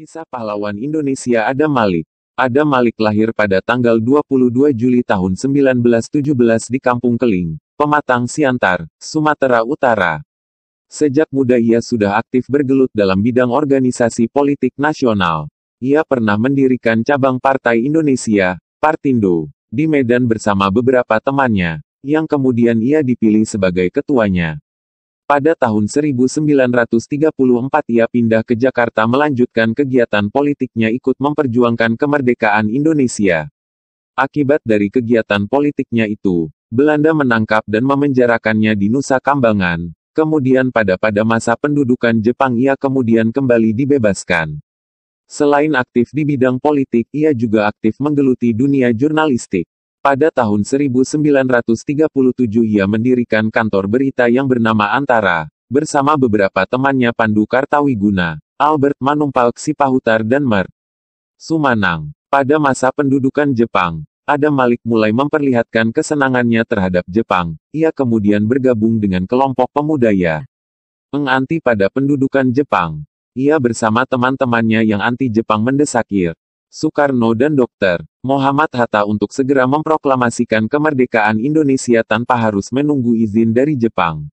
Kisah pahlawan Indonesia Adam Malik. Adam Malik lahir pada tanggal 22 Juli tahun 1917 di Kampung Keling, Pematang Siantar, Sumatera Utara. Sejak muda ia sudah aktif bergelut dalam bidang organisasi politik nasional. Ia pernah mendirikan cabang Partai Indonesia, Partindo, di Medan bersama beberapa temannya, yang kemudian ia dipilih sebagai ketuanya. Pada tahun 1934 ia pindah ke Jakarta melanjutkan kegiatan politiknya ikut memperjuangkan kemerdekaan Indonesia. Akibat dari kegiatan politiknya itu, Belanda menangkap dan memenjarakannya di Nusa Kambangan. Kemudian pada pada masa pendudukan Jepang ia kemudian kembali dibebaskan. Selain aktif di bidang politik, ia juga aktif menggeluti dunia jurnalistik. Pada tahun 1937 ia mendirikan kantor berita yang bernama Antara, bersama beberapa temannya Pandu Kartawiguna, Albert Manumpalk Sipahutar dan Mer. Sumanang. Pada masa pendudukan Jepang, Adam Malik mulai memperlihatkan kesenangannya terhadap Jepang, ia kemudian bergabung dengan kelompok pemudaya. Eng anti pada pendudukan Jepang. Ia bersama teman-temannya yang anti Jepang mendesakir. Soekarno dan dokter Muhammad Hatta untuk segera memproklamasikan kemerdekaan Indonesia tanpa harus menunggu izin dari Jepang.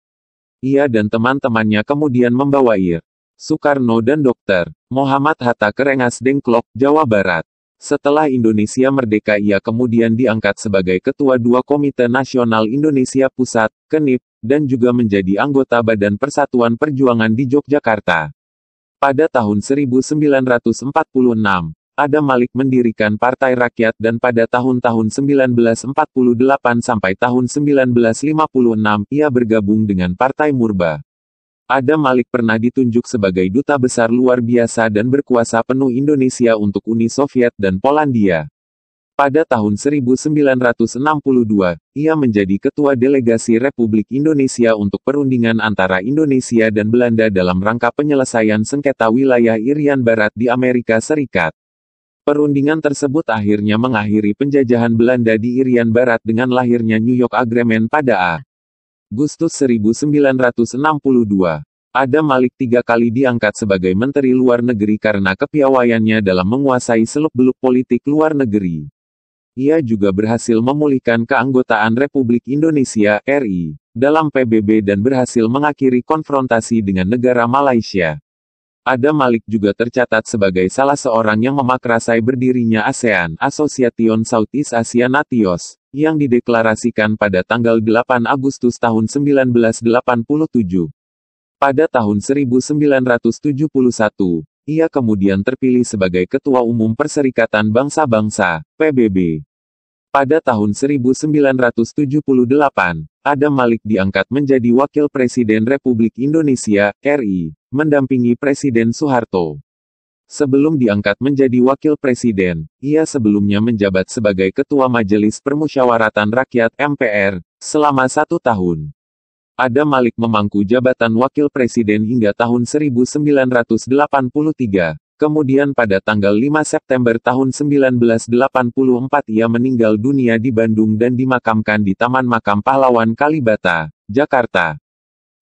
Ia dan teman-temannya kemudian membawa Ir. Soekarno dan Dr. Muhammad Hatta ke Rengas Dengklok, Jawa Barat. Setelah Indonesia merdeka ia kemudian diangkat sebagai Ketua Dua Komite Nasional Indonesia Pusat, KENIP, dan juga menjadi anggota Badan Persatuan Perjuangan di Yogyakarta. Pada tahun 1946, Adam Malik mendirikan Partai Rakyat dan pada tahun-tahun 1948 sampai tahun 1956 ia bergabung dengan Partai Murba. Adam Malik pernah ditunjuk sebagai duta besar luar biasa dan berkuasa penuh Indonesia untuk Uni Soviet dan Polandia. Pada tahun 1962, ia menjadi ketua delegasi Republik Indonesia untuk perundingan antara Indonesia dan Belanda dalam rangka penyelesaian sengketa wilayah Irian Barat di Amerika Serikat. Perundingan tersebut akhirnya mengakhiri penjajahan Belanda di Irian Barat dengan lahirnya New York Agreement pada Agustus 1962. Ada Malik tiga kali diangkat sebagai Menteri Luar Negeri karena kepiawaiannya dalam menguasai seluk-beluk politik luar negeri. Ia juga berhasil memulihkan keanggotaan Republik Indonesia (RI) dalam PBB dan berhasil mengakhiri konfrontasi dengan negara Malaysia. Ada Malik juga tercatat sebagai salah seorang yang memakrasai berdirinya ASEAN, Association Southeast Asia Natios, yang dideklarasikan pada tanggal 8 Agustus tahun 1987. Pada tahun 1971, ia kemudian terpilih sebagai Ketua Umum Perserikatan Bangsa-Bangsa, PBB. Pada tahun 1978, Adam Malik diangkat menjadi Wakil Presiden Republik Indonesia, RI, mendampingi Presiden Soeharto. Sebelum diangkat menjadi Wakil Presiden, ia sebelumnya menjabat sebagai Ketua Majelis Permusyawaratan Rakyat MPR, selama satu tahun. Adam Malik memangku jabatan Wakil Presiden hingga tahun 1983, Kemudian pada tanggal 5 September tahun 1984 ia meninggal dunia di Bandung dan dimakamkan di Taman Makam Pahlawan Kalibata, Jakarta.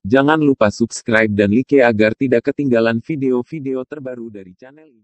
Jangan lupa subscribe dan like agar tidak ketinggalan video-video terbaru dari channel ini.